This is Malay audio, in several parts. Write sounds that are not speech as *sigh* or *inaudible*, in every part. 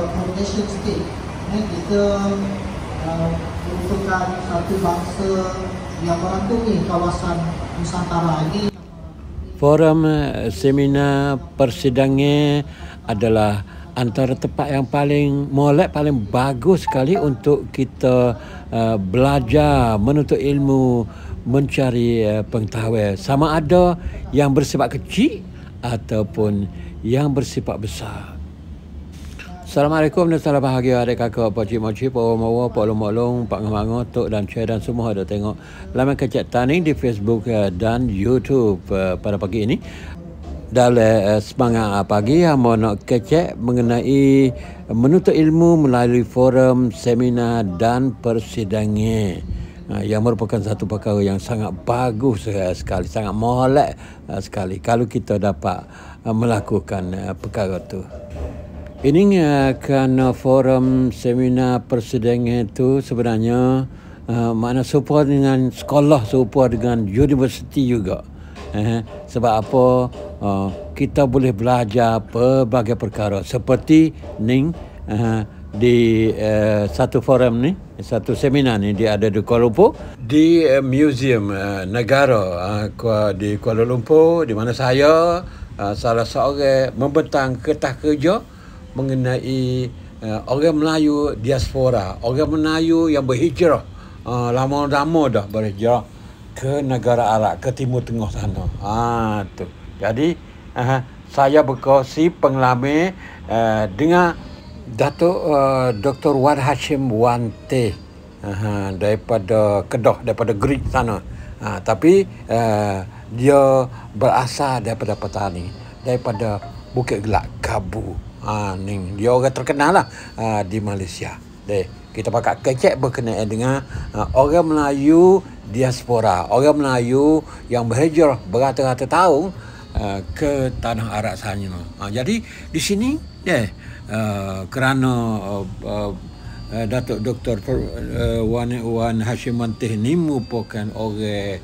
atau foundation state eh, kita uh, satu bangsa yang merangkumi kawasan Nusantara ini Forum eh, seminar persidangan adalah antara tempat yang paling molek paling bagus sekali untuk kita uh, belajar menuntut ilmu mencari uh, pengetahuan sama ada yang bersifat kecil ataupun yang bersifat besar. Assalamualaikum dan salam bahagia adik kakak Pak Cik Mochi, Pak Romawa, Pak Lomolong, Pak Ngemango, Tok dan Cik dan semua ada tengok laman kecil tani di Facebook eh, dan YouTube eh, pada pagi ini. Dalam eh, semangat pagi, saya mahu nak kecek mengenai menuntut ilmu melalui forum, seminar dan persidangan ha, yang merupakan satu perkara yang sangat bagus sekali, sangat molek sekali kalau kita dapat melakukan perkara itu. Ini kerana uh, forum seminar persidangan itu sebenarnya uh, makna serupa dengan sekolah serupa dengan universiti juga. Eh, sebab apa uh, kita boleh belajar pelbagai perkara seperti ning uh, di uh, satu forum ni satu seminar ni dia ada di Kuala Lumpur di uh, museum uh, negara uh, di Kuala Lumpur di mana saya uh, salah seorang membentang kertas kerja mengenai uh, orang Melayu diaspora, orang Melayu yang berhijrah uh, lama-lama dah berhijrah ke negara Arab, ke Timur Tengah sana. Ha tu. Jadi uh, saya berkongsi pengalaman uh, eh, dengan Datuk uh, Dr. Wan Hashim Wan uh, daripada Kedah, daripada Greek sana. Uh, tapi uh, dia berasal daripada petani, daripada Bukit Gelak, kabu ha, ni dia orang terkenal lah ha, di Malaysia deh kita pakai kecek berkenaan dengan uh, orang Melayu diaspora orang Melayu yang berhijrah berata-rata tahun uh, ke tanah Arab sana uh, ha, jadi di sini deh uh, kerana uh, uh, Datuk Dr. Wan Wan Hashim Mantih ni merupakan orang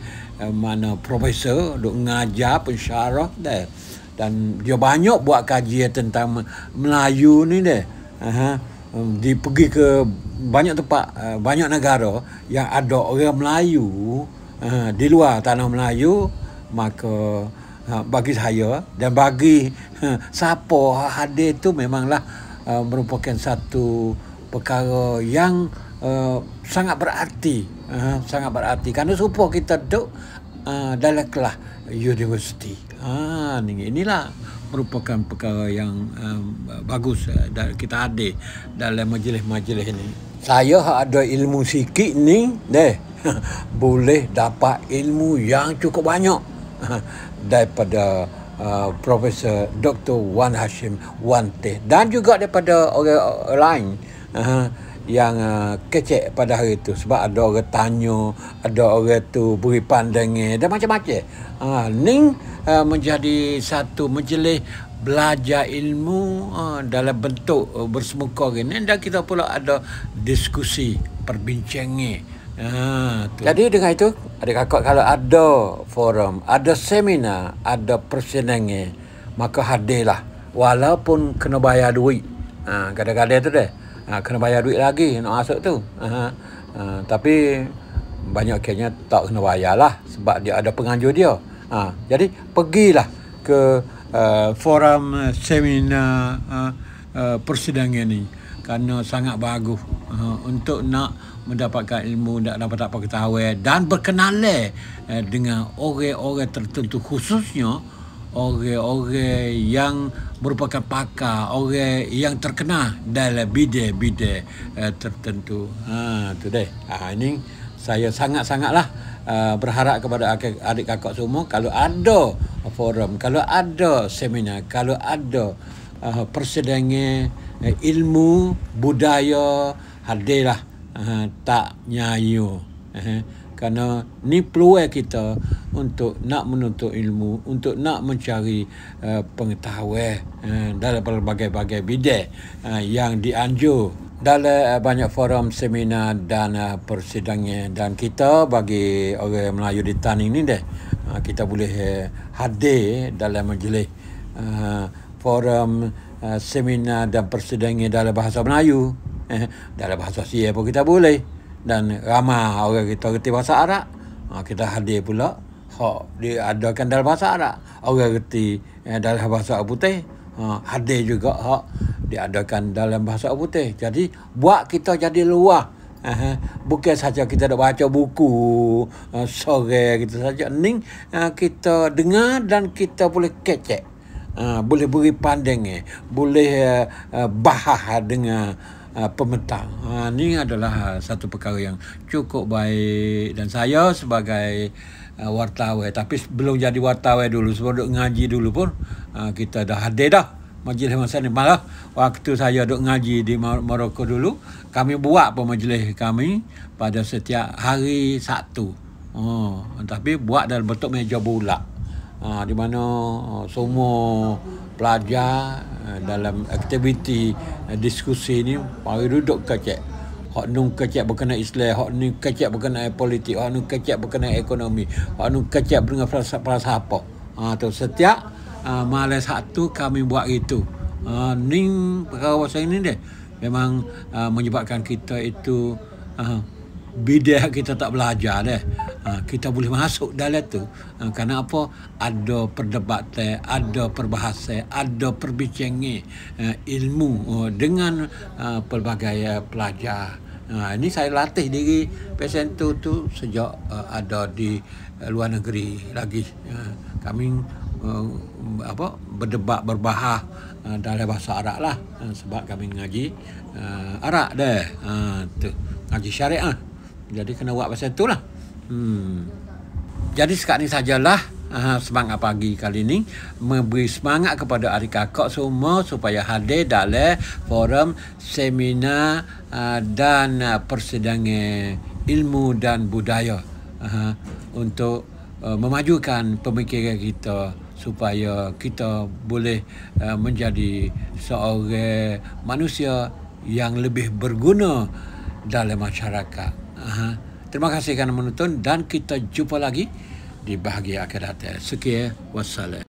mana profesor duk ngajar pensyarah dah. Uh, dan dia banyak buat kajian tentang Melayu ni deh. Aha. Um, dia pergi ke banyak tempat, uh, banyak negara yang ada orang Melayu di luar tanah Melayu maka ha, bagi saya dan bagi ha, siapa hadir itu memanglah uh, merupakan satu perkara yang uh, sangat berarti sangat berarti kerana supaya kita duduk dalam kelas universiti Ah, ini inilah merupakan perkara yang um, bagus eh, dan kita ada dalam majlis-majlis ini. Saya ada ilmu sikit ni, deh. *laughs* boleh dapat ilmu yang cukup banyak *laughs* daripada uh, Profesor Dr. Wan Hashim Wan Teh dan juga daripada orang lain. Uh, *laughs* yang uh, kecek pada hari itu sebab ada orang tanya ada orang tu beri pandangnya, dan macam-macam ha, uh, uh, menjadi satu majlis belajar ilmu uh, dalam bentuk uh, bersemuka ini dan kita pula ada diskusi perbincangan Ah, Jadi dengan itu ada kakak kalau ada forum, ada seminar, ada persenangan maka hadirlah walaupun kena bayar duit. Ah, kadang-kadang tu deh ha, kena bayar duit lagi nak masuk tu ha, ha, tapi banyak kayaknya tak kena bayar lah sebab dia ada penganjur dia ha, jadi pergilah ke uh, forum uh, seminar uh, uh, persidangan ini kerana sangat bagus uh, untuk nak mendapatkan ilmu nak dapat apa ketahui dan berkenalan uh, dengan orang-orang tertentu khususnya orang-orang yang merupakan pakar, orang yang terkenal dalam bidang-bidang uh, tertentu. Ha tu deh. Ha ini saya sangat-sangatlah uh, berharap kepada adik kakak semua kalau ada forum, kalau ada seminar, kalau ada uh, persidangan uh, ilmu budaya hadirlah uh, tak nyayu. uh kerana ni peluang kita untuk nak menuntut ilmu untuk nak mencari uh, pengetahuan uh, dalam berbagai-bagai bidang uh, yang dianjur dalam uh, banyak forum seminar dan uh, persidangan dan kita bagi orang Melayu di Taning ini deh uh, kita boleh uh, hadir dalam majlis uh, forum uh, seminar dan persidangan dalam bahasa Melayu eh, dalam bahasa Sia pun kita boleh dan ramai orang kita reti bahasa Arab ha, kita hadir pula hak diadakan dalam bahasa Arab orang reti eh, dalam bahasa putih ha, hadir juga hak diadakan dalam bahasa putih jadi buat kita jadi luah Bukan saja kita nak baca buku ah, sore kita saja ning kita dengar dan kita boleh kecek boleh beri pandangan eh. boleh eh, bahas dengan Ah, pemetaan. Ah, ha, ini adalah ah, satu perkara yang cukup baik dan saya sebagai uh, wartawan tapi belum jadi wartawan dulu sebab duk ngaji dulu pun uh, kita dah hadir dah majlis masa ni malah waktu saya duduk ngaji di Morocco dulu kami buat pun majlis kami pada setiap hari Sabtu. Oh, tapi buat dalam bentuk meja bulat. Ah, di mana ah, semua pelajar ah, dalam aktiviti diskusi ini mari duduk kecek hak nung kecek berkenaan Islam hak nung kecek berkenaan politik hak nung kecek berkenaan ekonomi hak nung kecek dengan frasa-frasa apa ha, tu setiap uh, malam satu kami buat itu uh, ning perkara ini dia memang uh, menyebabkan kita itu uh, Beda kita tak belajar deh. Ha, kita boleh masuk dalam tu. Ha, karena apa? Ada perdebatan, ada perbahasan, ada perbincangan uh, ilmu uh, dengan uh, pelbagai pelajar. Ha, ini saya latih diri pesen tu tu sejak uh, ada di luar negeri lagi. Uh, kami uh, apa berdebat berbahas uh, dalam bahasa Arab lah uh, sebab kami ngaji uh, Arab deh. Uh, tu ngaji syariah. Jadi kena buat pasal lah. Hmm. Jadi sekarang ni sajalah Aha, semangat pagi kali ini memberi semangat kepada adik kakak semua supaya hadir dalam forum seminar aa, ah, dan ah, persidangan ilmu dan budaya aa, untuk aa, ah, memajukan pemikiran kita supaya kita boleh aa, menjadi seorang manusia yang lebih berguna dalam masyarakat. Terima kasih kerana menonton dan kita jumpa lagi di bahagian akan datang. Sekian wassalam.